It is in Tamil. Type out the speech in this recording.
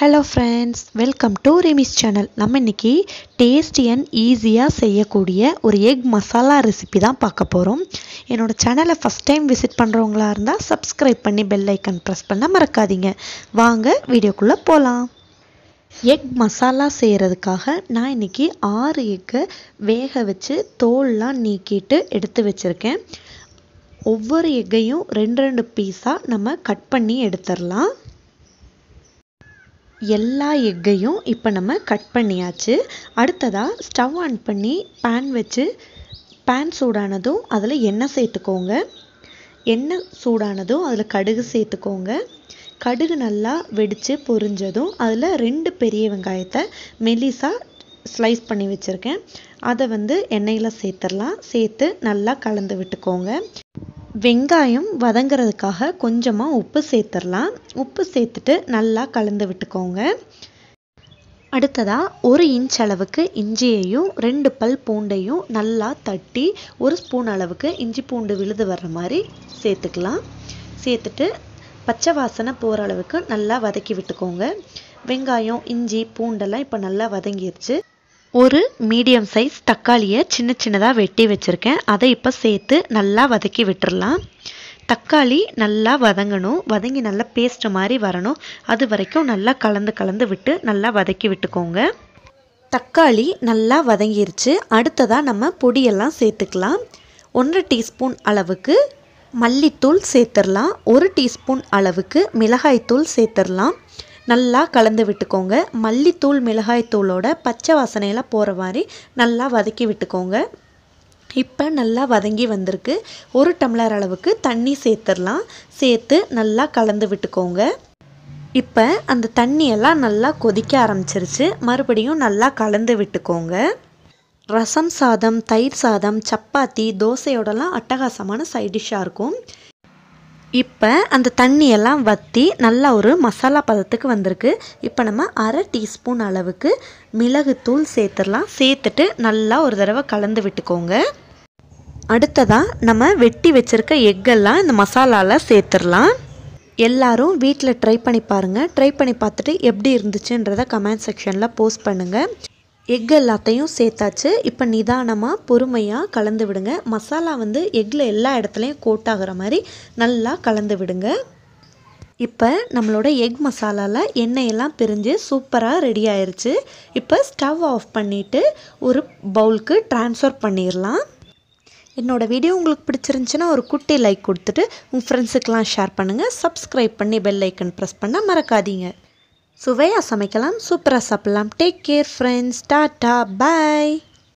ஹலோ ஃப்ரெண்ட்ஸ் வெல்கம் டு ரெமிஸ் சேனல் நம்ம இன்றைக்கி டேஸ்டி அண்ட் ஈஸியாக செய்யக்கூடிய ஒரு எக் மசாலா ரெசிபி தான் பார்க்க போகிறோம் என்னோடய சேனலை ஃபஸ்ட் டைம் விசிட் பண்ணுறவங்களா இருந்தால் சப்ஸ்கிரைப் பண்ணி பெல் ஐக்கன் ப்ரெஸ் பண்ண மறக்காதீங்க வாங்க வீடியோக்குள்ளே போகலாம் எக் மசாலா செய்கிறதுக்காக நான் இன்றைக்கி ஆறு எக்கை வேக வச்சு தோல்லாம் நீக்கிட்டு எடுத்து வச்சுருக்கேன் ஒவ்வொரு எக்கையும் ரெண்டு ரெண்டு பீஸாக நம்ம கட் பண்ணி எடுத்துடலாம் எல்லா எக்கையும் இப்போ நம்ம கட் பண்ணியாச்சு அடுத்ததாக ஸ்டவ் ஆன் பண்ணி பேன் வச்சு பேன் சூடானதும் அதில் எண்ணெய் சேர்த்துக்கோங்க எண்ணெய் சூடானதும் அதில் கடுகு சேர்த்துக்கோங்க கடுகு நல்லா வெடித்து பொரிஞ்சதும் அதில் ரெண்டு பெரிய வெங்காயத்தை மெலிசாக ஸ்லைஸ் பண்ணி வச்சுருக்கேன் அதை வந்து எண்ணெயில் சேர்த்துடலாம் சேர்த்து நல்லா கலந்து விட்டுக்கோங்க வெங்காயம் வதங்கிறதுக்காக கொஞ்சமாக உப்பு சேர்த்துடலாம் உப்பு சேர்த்துட்டு நல்லா கலந்து விட்டுக்கோங்க அடுத்ததாக ஒரு இன்ச் அளவுக்கு இஞ்சியையும் ரெண்டு பல் பூண்டையும் நல்லா தட்டி ஒரு ஸ்பூன் அளவுக்கு இஞ்சி பூண்டு விழுது வர்ற மாதிரி சேர்த்துக்கலாம் சேர்த்துட்டு பச்சை வாசனை போகிற அளவுக்கு நல்லா வதக்கி விட்டுக்கோங்க வெங்காயம் இஞ்சி பூண்டெல்லாம் இப்போ நல்லா வதங்கிடுச்சு ஒரு மீடியம் சைஸ் தக்காளியை சின்ன சின்னதாக வெட்டி வச்சுருக்கேன் அதை இப்போ சேர்த்து நல்லா வதக்கி விட்டுடலாம் தக்காளி நல்லா வதங்கணும் வதங்கி நல்லா பேஸ்ட் மாதிரி வரணும் அது வரைக்கும் நல்லா கலந்து கலந்து விட்டு நல்லா வதக்கி விட்டுக்கோங்க தக்காளி நல்லா வதங்கிருச்சு அடுத்ததாக நம்ம பொடியெல்லாம் சேர்த்துக்கலாம் ஒன்றரை டீஸ்பூன் அளவுக்கு மல்லித்தூள் சேர்த்துடலாம் ஒரு டீஸ்பூன் அளவுக்கு மிளகாய்த்தூள் சேர்த்துடலாம் நல்லா கலந்து விட்டுக்கோங்க மல்லித்தூள் மிளகாய்த்தூளோட பச்சை வாசனையெல்லாம் போகிற மாதிரி நல்லா வதக்கி விட்டுக்கோங்க இப்போ நல்லா வதங்கி வந்திருக்கு ஒரு டம்ளர் அளவுக்கு தண்ணி சேர்த்துடலாம் சேர்த்து நல்லா கலந்து விட்டுக்கோங்க இப்போ அந்த தண்ணியெல்லாம் நல்லா கொதிக்க ஆரம்பிச்சிருச்சு மறுபடியும் நல்லா கலந்து விட்டுக்கோங்க ரசம் சாதம் தயிர் சாதம் சப்பாத்தி தோசையோடலாம் அட்டகாசமான சைடிஷ்ஷாக இருக்கும் இப்போ அந்த தண்ணியெல்லாம் வற்றி நல்லா ஒரு மசாலா பதத்துக்கு வந்திருக்கு இப்போ நம்ம அரை டீஸ்பூன் அளவுக்கு மிளகுத்தூள் சேர்த்துடலாம் சேர்த்துட்டு நல்லா ஒரு தடவை கலந்து விட்டுக்கோங்க அடுத்ததாக நம்ம வெட்டி வச்சுருக்க எக்கெல்லாம் இந்த மசாலாவில் சேர்த்துடலாம் எல்லாரும் வீட்டில் ட்ரை பண்ணி பாருங்கள் ட்ரை பண்ணி பார்த்துட்டு எப்படி இருந்துச்சுன்றதை கமெண்ட் செக்ஷனில் போஸ்ட் பண்ணுங்கள் எக் எல்லாத்தையும் சேர்த்தாச்சு இப்போ நிதானமாக பொறுமையாக கலந்து விடுங்க மசாலா வந்து எக்கில் எல்லா இடத்துலையும் கோட் ஆகிற மாதிரி நல்லா கலந்து விடுங்க இப்போ நம்மளோட எக் மசாலாவில் எண்ணெயெல்லாம் பிரிஞ்சு சூப்பராக ரெடி ஆயிடுச்சு இப்போ ஸ்டவ் ஆஃப் பண்ணிவிட்டு ஒரு பவுலுக்கு ட்ரான்ஸ்ஃபர் பண்ணிடலாம் என்னோடய வீடியோ உங்களுக்கு பிடிச்சிருந்துச்சின்னா ஒரு குட்டி லைக் கொடுத்துட்டு உங்கள் ஃப்ரெண்ட்ஸுக்கெலாம் ஷேர் பண்ணுங்கள் சப்ஸ்கிரைப் பண்ணி பெல் ஐக்கன் ப்ரெஸ் பண்ணால் மறக்காதீங்க சுவையாக சமைக்கலாம் சூப்பராக சாப்பிட்லாம் டேக் கேர் ஃப்ரெண்ட்ஸ் டாட்டா பாய்